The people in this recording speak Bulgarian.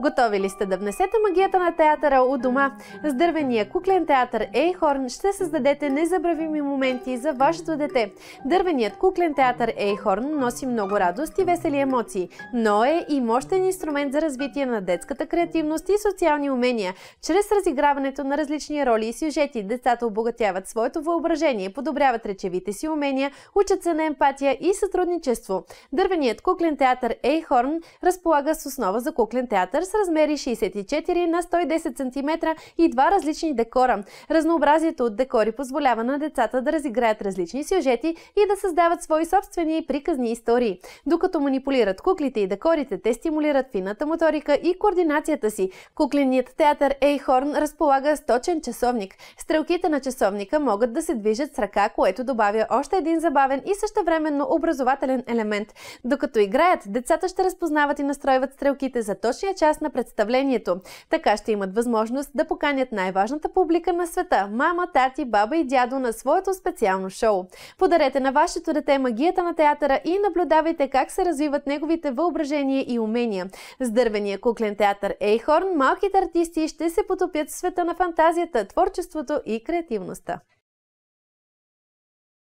Готови ли сте да внесете магията на театъра у дома? С дървения куклен театър Ейхорн ще създадете незабравими моменти за вашето дете. Дървеният куклен театър Ейхорн носи много радост и весели емоции, но е и мощен инструмент за развитие на детската креативност и социални умения. Чрез разиграването на различни роли и сюжети, децата обогатяват своето въображение, подобряват речевите си умения, учат се на емпатия и сътрудничество. Дървеният куклен театър Ейхорн разполага с основа за куклен театър с размери 64 на 110 см и два различни декора. Разнообразието от декори позволява на децата да разиграят различни сюжети и да създават свои собствени и приказни истории. Докато манипулират куклите и декорите, те стимулират фината моторика и координацията си. Кукленият театър Ейхорн разполага с точен часовник. Стрелките на часовника могат да се движат с ръка, което добавя още един забавен и същевременно образователен елемент. Докато играят, децата ще разпознават и настройват стрелките за точния час част на представлението. Така ще имат възможност да поканят най-важната публика на света – мама, тати, баба и дядо на своето специално шоу. Подарете на вашето дете магията на театъра и наблюдавайте как се развиват неговите въображения и умения. С дървения куклен театър Ейхорн малките артисти ще се потопят в света на фантазията, творчеството и креативността.